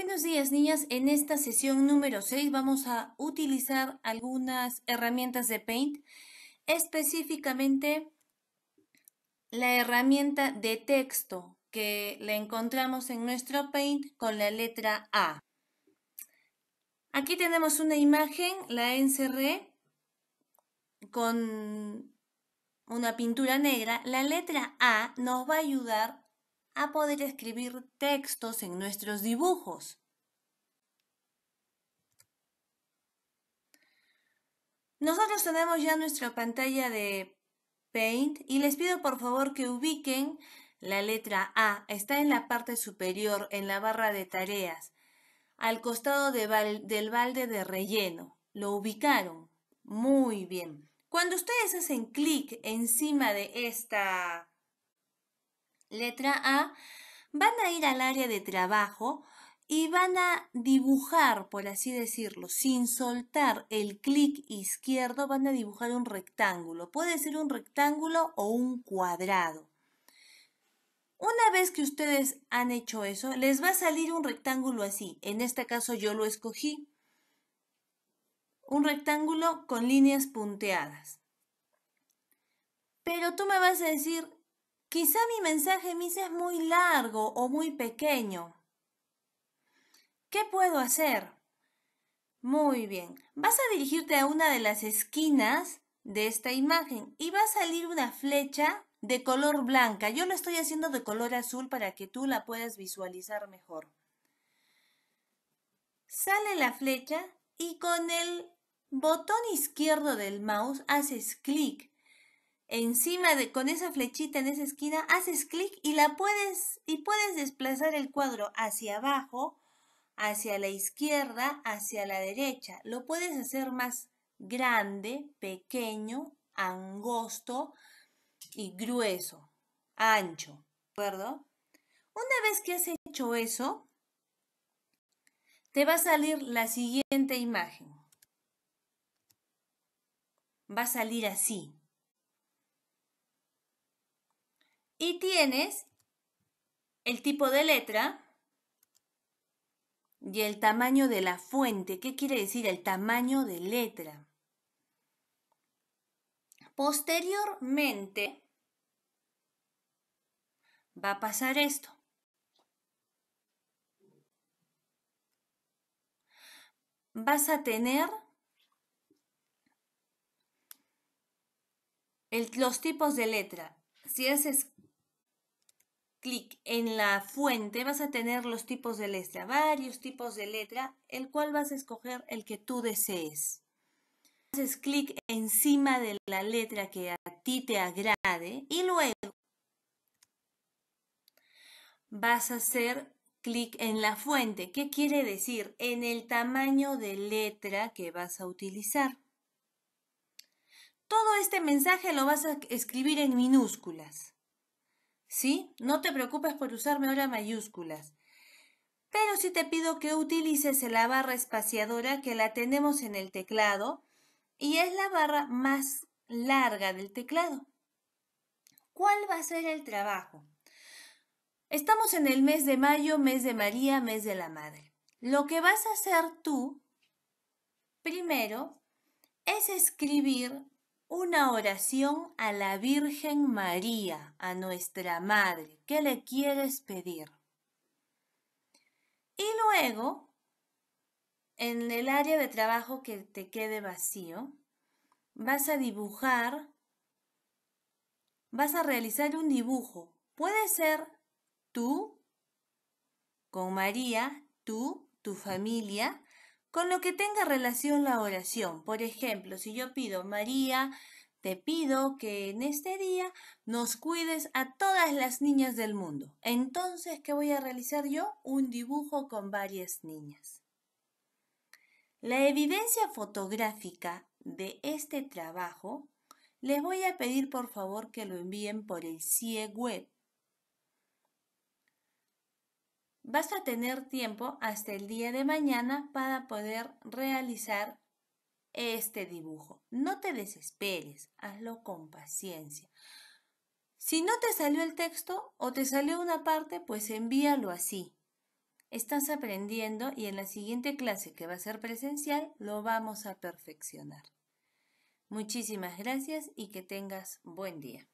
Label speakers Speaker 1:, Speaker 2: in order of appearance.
Speaker 1: Buenos días niñas, en esta sesión número 6 vamos a utilizar algunas herramientas de Paint, específicamente la herramienta de texto que la encontramos en nuestro Paint con la letra A. Aquí tenemos una imagen, la encerré con una pintura negra. La letra A nos va a ayudar a poder escribir textos en nuestros dibujos. Nosotros tenemos ya nuestra pantalla de Paint y les pido por favor que ubiquen la letra A. Está en la parte superior, en la barra de tareas, al costado del balde de relleno. Lo ubicaron. Muy bien. Cuando ustedes hacen clic encima de esta Letra A, van a ir al área de trabajo y van a dibujar, por así decirlo, sin soltar el clic izquierdo, van a dibujar un rectángulo. Puede ser un rectángulo o un cuadrado. Una vez que ustedes han hecho eso, les va a salir un rectángulo así. En este caso yo lo escogí. Un rectángulo con líneas punteadas. Pero tú me vas a decir, Quizá mi mensaje, me es muy largo o muy pequeño. ¿Qué puedo hacer? Muy bien. Vas a dirigirte a una de las esquinas de esta imagen y va a salir una flecha de color blanca. Yo lo estoy haciendo de color azul para que tú la puedas visualizar mejor. Sale la flecha y con el botón izquierdo del mouse haces clic encima de, con esa flechita en esa esquina, haces clic y la puedes, y puedes desplazar el cuadro hacia abajo, hacia la izquierda, hacia la derecha. Lo puedes hacer más grande, pequeño, angosto y grueso, ancho, ¿de acuerdo? Una vez que has hecho eso, te va a salir la siguiente imagen. Va a salir así. y tienes el tipo de letra y el tamaño de la fuente. ¿Qué quiere decir el tamaño de letra? Posteriormente va a pasar esto. Vas a tener los tipos de letra. Si es clic en la fuente vas a tener los tipos de letra, varios tipos de letra, el cual vas a escoger el que tú desees. Haces clic encima de la letra que a ti te agrade y luego vas a hacer clic en la fuente. ¿Qué quiere decir? En el tamaño de letra que vas a utilizar. Todo este mensaje lo vas a escribir en minúsculas. ¿Sí? No te preocupes por usarme ahora mayúsculas. Pero sí te pido que utilices la barra espaciadora que la tenemos en el teclado y es la barra más larga del teclado. ¿Cuál va a ser el trabajo? Estamos en el mes de mayo, mes de María, mes de la Madre. Lo que vas a hacer tú, primero, es escribir una oración a la Virgen María, a nuestra Madre. ¿Qué le quieres pedir? Y luego, en el área de trabajo que te quede vacío, vas a dibujar, vas a realizar un dibujo. Puede ser tú, con María, tú, tu familia, con lo que tenga relación la oración. Por ejemplo, si yo pido María, te pido que en este día nos cuides a todas las niñas del mundo. Entonces, ¿qué voy a realizar yo? Un dibujo con varias niñas. La evidencia fotográfica de este trabajo les voy a pedir por favor que lo envíen por el CIE web vas a tener tiempo hasta el día de mañana para poder realizar este dibujo. No te desesperes, hazlo con paciencia. Si no te salió el texto o te salió una parte, pues envíalo así. Estás aprendiendo y en la siguiente clase que va a ser presencial lo vamos a perfeccionar. Muchísimas gracias y que tengas buen día.